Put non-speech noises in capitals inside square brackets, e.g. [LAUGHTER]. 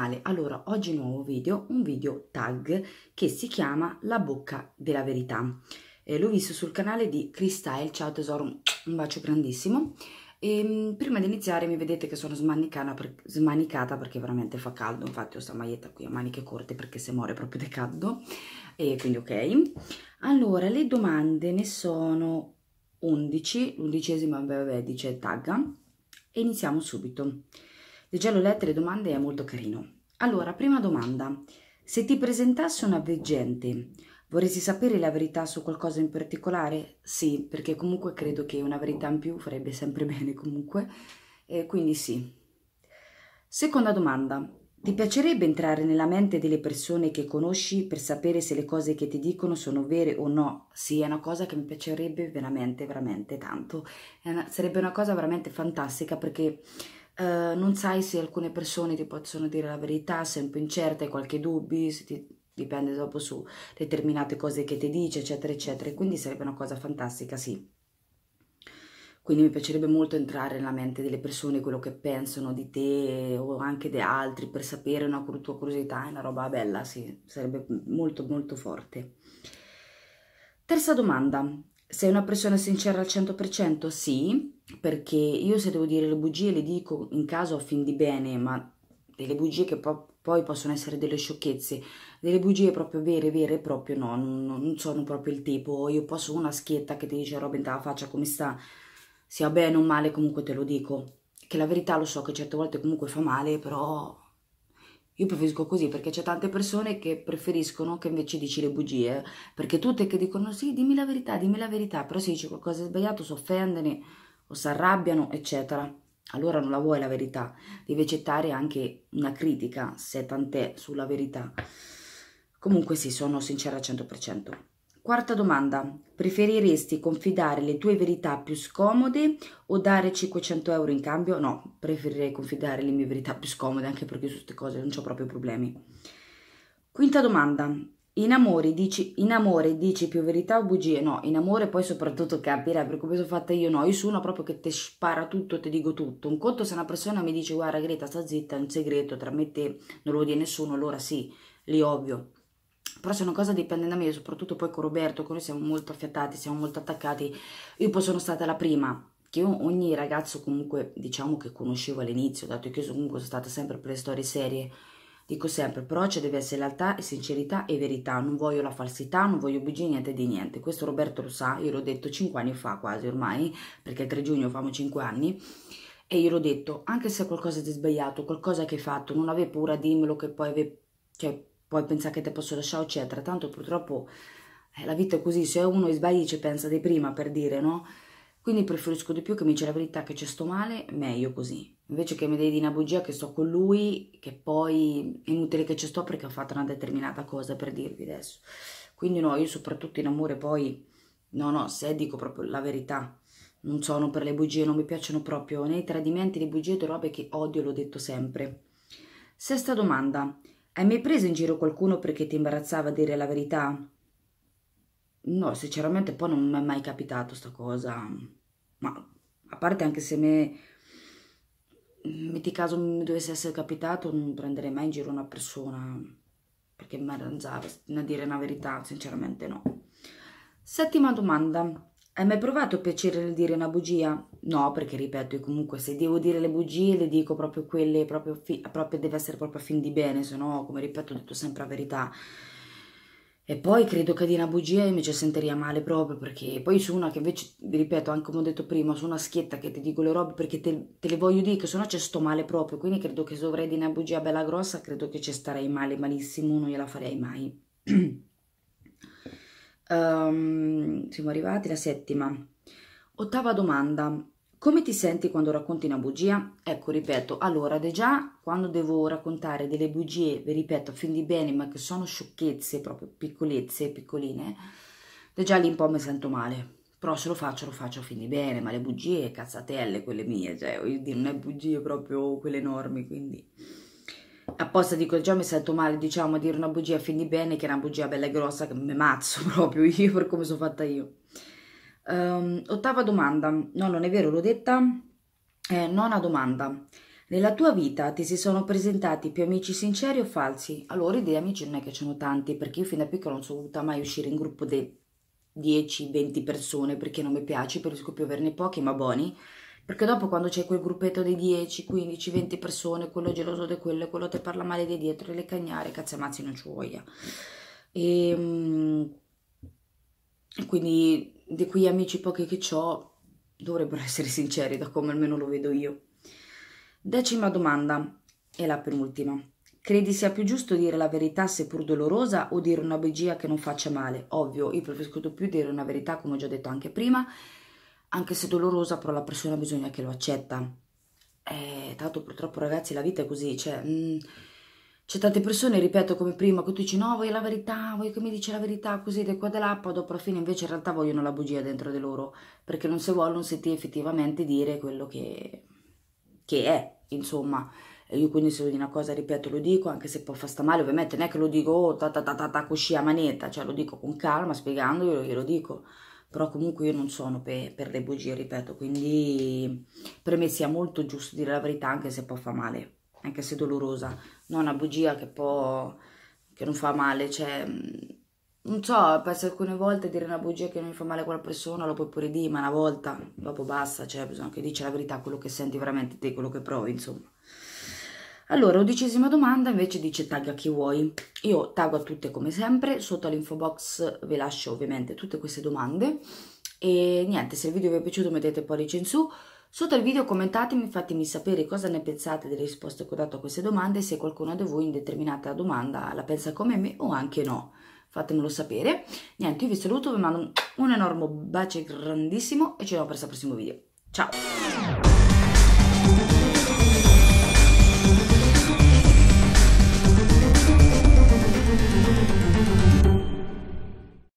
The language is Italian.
canale allora oggi nuovo video un video tag che si chiama la bocca della verità eh, l'ho visto sul canale di Cristyle ciao tesoro un bacio grandissimo e ehm, prima di iniziare mi vedete che sono per, smanicata perché veramente fa caldo infatti ho sta maglietta qui a maniche corte perché se muore proprio de caldo e quindi ok allora le domande ne sono 11 l'undicesima vabbè dice tagga e iniziamo subito Già l'ho lette le domande, è molto carino. Allora, prima domanda. Se ti presentasse un avveggente, vorresti sapere la verità su qualcosa in particolare? Sì, perché comunque credo che una verità in più farebbe sempre [LAUGHS] bene comunque. Eh, quindi sì. Seconda domanda. Ti piacerebbe entrare nella mente delle persone che conosci per sapere se le cose che ti dicono sono vere o no? Sì, è una cosa che mi piacerebbe veramente, veramente tanto. Una, sarebbe una cosa veramente fantastica perché eh, non sai se alcune persone ti possono dire la verità, sempre un po' incerta, hai qualche dubbio, ti, dipende dopo su determinate cose che ti dice, eccetera, eccetera, quindi sarebbe una cosa fantastica, sì. Quindi mi piacerebbe molto entrare nella mente delle persone, quello che pensano di te o anche di altri per sapere una tua curiosità, è una roba bella, sì, sarebbe molto molto forte. Terza domanda, sei una persona sincera al 100%? Sì, perché io se devo dire le bugie le dico in caso a fin di bene, ma delle bugie che po- poi possono essere delle sciocchezze, delle bugie proprio vere, vere proprio no, non, non sono proprio il tipo. Io posso una schietta che ti dice roba in la faccia come sta, sia bene o male comunque te lo dico. Che la verità lo so che certe volte comunque fa male, però io preferisco così perché c'è tante persone che preferiscono che invece dici le bugie, perché tutte che dicono sì, dimmi la verità, dimmi la verità, però se dici qualcosa di sbagliato si offendono o si arrabbiano, eccetera. Allora non la vuoi la verità, devi accettare anche una critica, se tant'è, sulla verità. Comunque sì, sono sincera al 100%. Quarta domanda. Preferiresti confidare le tue verità più scomode o dare 500 euro in cambio? No, preferirei confidare le mie verità più scomode anche perché su queste cose non ho proprio problemi. Quinta domanda. In amore, dici, in amore dici più verità o bugie? No, in amore poi soprattutto capirai per come sono fatta io, no, io sono proprio che ti spara tutto, ti dico tutto. Un conto se una persona mi dice guarda Greta sta zitta, è un segreto, tra me e te non lo odia nessuno, allora sì, lì ovvio però se una cosa dipende da me, soprattutto poi con Roberto, con noi siamo molto affiatati, siamo molto attaccati, io poi sono stata la prima che ogni ragazzo comunque diciamo che conoscevo all'inizio, dato che io comunque sono stata sempre per le storie serie, dico sempre, però ci deve essere lealtà e sincerità e verità, non voglio la falsità, non voglio bugie, niente di niente, questo Roberto lo sa, io l'ho detto 5 anni fa quasi ormai, perché il 3 giugno famo 5 anni, e io l'ho detto, anche se qualcosa di sbagliato, qualcosa che hai fatto, non avevi paura, dimmelo che poi avevi, cioè, poi pensare che te posso lasciare, eccetera. Tanto purtroppo eh, la vita è così, se uno sbaglia ci pensa di prima, per dire, no? Quindi preferisco di più che mi dice la verità che c'è sto male, meglio così. Invece che mi devi dire una bugia che sto con lui, che poi è inutile che ci sto perché ho fatto una determinata cosa, per dirvi adesso. Quindi no, io soprattutto in amore poi, no, no, se dico proprio la verità, non sono per le bugie, non mi piacciono proprio né i tradimenti, le bugie, le robe che odio, l'ho detto sempre. Sesta domanda, hai mai preso in giro qualcuno perché ti imbarazzava a dire la verità? No, sinceramente poi non mi è mai capitato sta cosa. Ma a parte anche se me metti caso mi dovesse essere capitato, non prenderei mai in giro una persona perché mi arrangiava a dire la verità, sinceramente no. Settima domanda. Hai mai provato piacere nel dire una bugia? No, perché ripeto, comunque se devo dire le bugie le dico proprio quelle, proprio, proprio deve essere proprio a fin di bene, se no, come ripeto, ho detto sempre la verità. E poi credo che di una bugia mi ci sentirei male proprio, perché poi su una che invece, ripeto, anche come ho detto prima, su una schietta che ti dico le robe perché te, te le voglio dire, che se no ci sto male proprio, quindi credo che se dovrei di una bugia bella grossa, credo che ci starei male, malissimo, non gliela farei mai. [CLEARS THROAT] Um, siamo arrivati alla settima. Ottava domanda. Come ti senti quando racconti una bugia? Ecco, ripeto, allora, già quando devo raccontare delle bugie, vi ripeto, a fin di bene, ma che sono sciocchezze, proprio piccolezze, piccoline, già lì un po' mi sento male. Però se lo faccio, lo faccio a fin di bene, ma le bugie, cazzatelle, quelle mie, cioè, voglio dire, non è bugie proprio quelle enormi, quindi apposta dico già mi sento male diciamo a dire una bugia fin di bene che è una bugia bella e grossa che mi mazzo [LAUGHS] proprio io per come sono fatta io um, ottava domanda no non è vero l'ho detta eh, nona domanda nella tua vita ti si sono presentati più amici sinceri o falsi? Allora, idea amici non è che ce ne sono tanti, perché io fin da piccola non sono voluta mai uscire in gruppo di 10-20 persone perché non mi piace, per lo scopo averne pochi ma buoni perché dopo quando c'è quel gruppetto di 10, 15, 20 persone, quello geloso di quello, quello che parla male di dietro, e le cagnare, cazzamazzi non ci voglia. E ehm, quindi di quegli amici pochi che ho dovrebbero [LAUGHS] essere sinceri, da come almeno lo vedo io. Decima domanda, e la penultima. Credi sia più giusto dire la verità seppur dolorosa o dire una bugia che non faccia male? Ovvio, io preferisco più dire una verità, come ho già detto anche prima, anche se dolorosa, però la persona bisogna che lo accetta. Eh, tanto purtroppo ragazzi la vita è così, cioè... Mm, c'è tante persone, ripeto, come prima, che tu dici no, voglio la verità, voglio che mi dici la verità, così da qua e là, poi dopo alla fine invece in realtà vogliono la bugia dentro di loro, perché non si vuole, non sentire effettivamente dire quello che, che è, insomma. E Io quindi se lo una cosa, ripeto, lo dico, anche se può far sta male, ovviamente non è che lo dico oh, ta ta ta ta ta così a manetta, cioè lo dico con calma, spiegandolo, glielo dico però comunque io non sono pe per le bugie, ripeto, quindi per me sia molto giusto dire la verità anche se può fa male, anche se dolorosa, non una bugia che può, che non fa male, cioè, mhmm, non so, penso alcune volte dire una bugia che non mi fa male a quella persona lo puoi pure dire, ma una volta, dopo basta, cioè bisogna che dici la verità, quello che senti veramente te, quello che provi, insomma. Allora, undicesima domanda invece dice tagga chi vuoi. Io taggo a tutte come sempre, sotto all'info box vi lascio ovviamente tutte queste domande e niente, se il video vi è piaciuto mettete pollice in su, sotto al video commentatemi, fatemi sapere cosa ne pensate delle risposte che ho dato a queste domande, se qualcuno di voi in determinata domanda la pensa come me o anche no, fatemelo sapere. Niente, io vi saluto, vi mando un, un enorme bacio grandissimo e ci vediamo presto al prossimo video. Ciao!